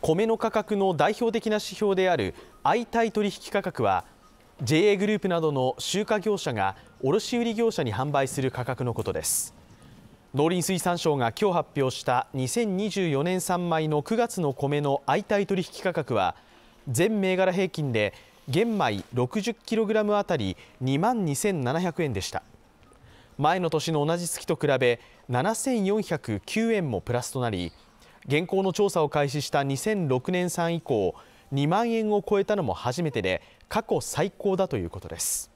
米の価格の代表的な指標である相対取引価格は JA グループなどの集荷業者が卸売業者に販売する価格のことです農林水産省が今日発表した2024年産米の9月の米の相対取引価格は全銘柄平均で玄米 60kg あたり2万2700円でした前の年の同じ月と比べ7409円もプラスとなり現行の調査を開始した2006年産以降2万円を超えたのも初めてで過去最高だということです